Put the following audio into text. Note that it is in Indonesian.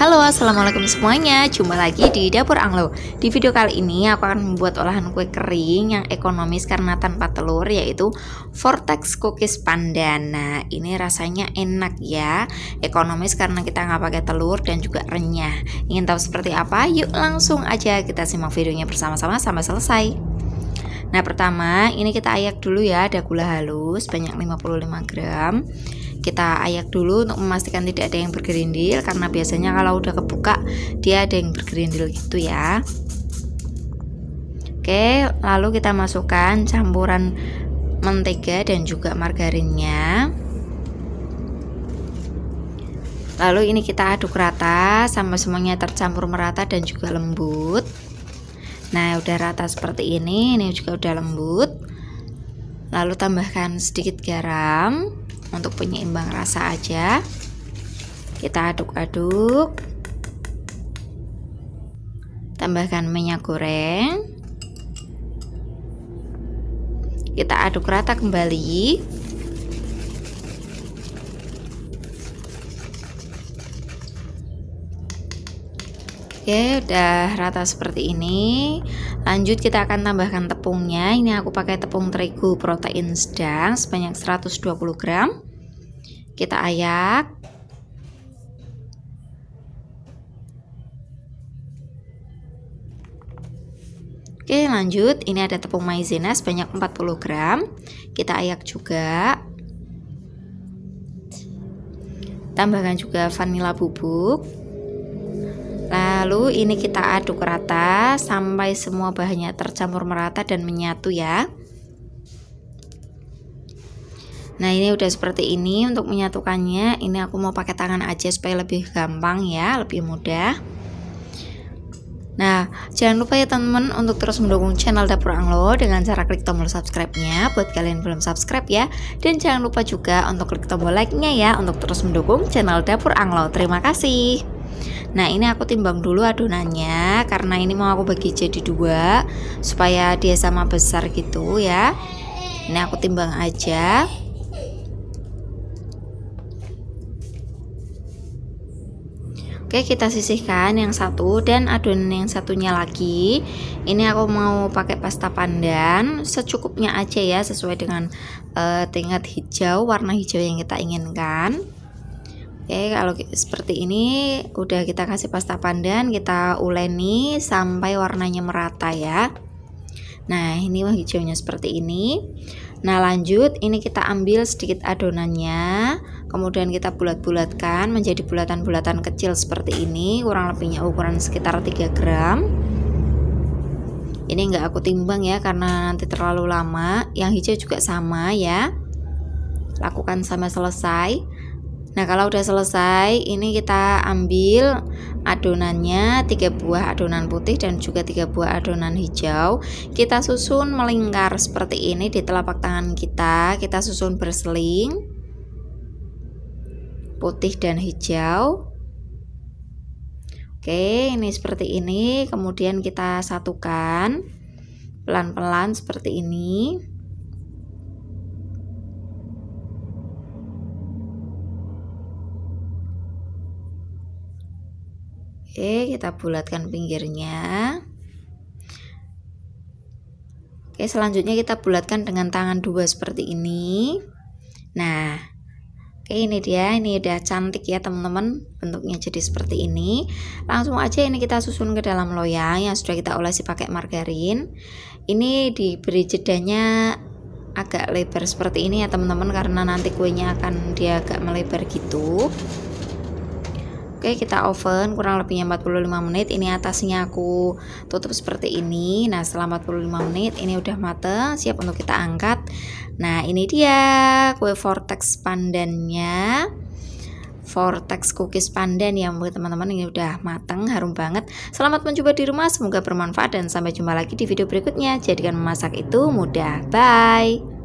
Halo, assalamualaikum semuanya. Jumpa lagi di dapur Anglo. Di video kali ini aku akan membuat olahan kue kering yang ekonomis karena tanpa telur, yaitu Vortex Cookies Pandan. Nah, ini rasanya enak ya, ekonomis karena kita nggak pakai telur dan juga renyah. Ingin tahu seperti apa? Yuk langsung aja kita simak videonya bersama-sama sampai selesai. Nah pertama ini kita ayak dulu ya ada gula halus banyak 55 gram kita ayak dulu untuk memastikan tidak ada yang bergerindil karena biasanya kalau udah kebuka dia ada yang bergerindil gitu ya Oke lalu kita masukkan campuran mentega dan juga margarinnya lalu ini kita aduk rata sampai semuanya tercampur merata dan juga lembut nah udah rata seperti ini ini juga udah lembut lalu tambahkan sedikit garam untuk penyeimbang rasa aja kita aduk-aduk tambahkan minyak goreng kita aduk rata kembali Oke, udah rata seperti ini. Lanjut kita akan tambahkan tepungnya. Ini aku pakai tepung terigu protein sedang sebanyak 120 gram. Kita ayak. Oke, lanjut. Ini ada tepung maizena sebanyak 40 gram. Kita ayak juga. Tambahkan juga vanila bubuk. Lalu ini kita aduk rata sampai semua bahannya tercampur merata dan menyatu ya. Nah ini udah seperti ini untuk menyatukannya ini aku mau pakai tangan aja supaya lebih gampang ya lebih mudah Nah jangan lupa ya teman-teman untuk terus mendukung channel Dapur Anglo dengan cara klik tombol subscribe-nya buat kalian belum subscribe ya Dan jangan lupa juga untuk klik tombol like-nya ya untuk terus mendukung channel Dapur Anglo Terima kasih Nah ini aku timbang dulu adonannya karena ini mau aku bagi jadi dua supaya dia sama besar gitu ya. Ini aku timbang aja. Oke kita sisihkan yang satu dan adonan yang satunya lagi Ini aku mau pakai pasta pandan secukupnya aja ya sesuai dengan uh, tingkat hijau warna hijau yang kita inginkan Oke, kalau seperti ini udah kita kasih pasta pandan, kita uleni sampai warnanya merata ya. Nah, ini wah hijaunya seperti ini. Nah, lanjut ini kita ambil sedikit adonannya, kemudian kita bulat-bulatkan menjadi bulatan-bulatan kecil seperti ini, kurang lebihnya ukuran sekitar 3 gram. Ini enggak aku timbang ya karena nanti terlalu lama. Yang hijau juga sama ya. Lakukan sampai selesai. Nah, kalau udah selesai, ini kita ambil adonannya, tiga buah adonan putih dan juga tiga buah adonan hijau. Kita susun melingkar seperti ini di telapak tangan kita. Kita susun berseling. Putih dan hijau. Oke, ini seperti ini. Kemudian kita satukan pelan-pelan seperti ini. Oke, kita bulatkan pinggirnya. Oke, selanjutnya kita bulatkan dengan tangan dua seperti ini. Nah, oke ini dia, ini udah cantik ya teman-teman. Bentuknya jadi seperti ini. Langsung aja ini kita susun ke dalam loyang yang sudah kita olesi pakai margarin. Ini diberi jedanya agak lebar seperti ini ya teman-teman karena nanti kuenya akan dia agak melebar gitu. Oke kita oven kurang lebihnya 45 menit ini atasnya aku tutup seperti ini nah setelah 45 menit ini udah mateng siap untuk kita angkat nah ini dia kue vortex pandannya Vortex Cookies Pandan ya teman-teman ini udah mateng harum banget Selamat mencoba di rumah semoga bermanfaat dan sampai jumpa lagi di video berikutnya Jadikan memasak itu mudah bye